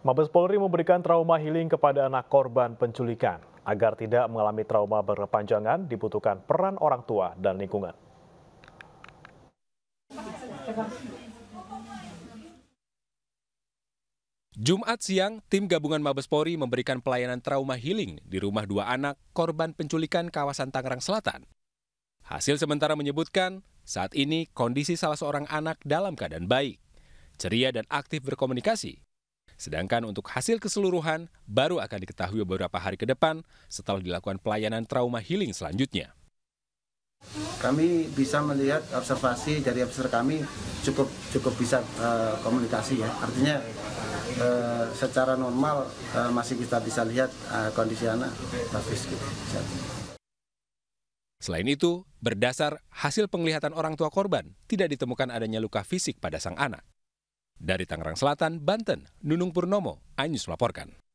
Mabes Polri memberikan trauma healing kepada anak korban penculikan. Agar tidak mengalami trauma berkepanjangan, dibutuhkan peran orang tua dan lingkungan. Jumat siang, tim gabungan Mabes Polri memberikan pelayanan trauma healing di rumah dua anak korban penculikan kawasan Tangerang Selatan. Hasil sementara menyebutkan, saat ini kondisi salah seorang anak dalam keadaan baik, ceria dan aktif berkomunikasi, Sedangkan untuk hasil keseluruhan baru akan diketahui beberapa hari ke depan setelah dilakukan pelayanan trauma healing selanjutnya. Kami bisa melihat observasi dari observer kami cukup cukup bisa uh, komunikasi ya. Artinya uh, secara normal uh, masih kita bisa lihat uh, kondisi anak bagus gitu. Selain itu, berdasar hasil penglihatan orang tua korban, tidak ditemukan adanya luka fisik pada sang anak dari tangerang selatan banten nunung purnomo anyus melaporkan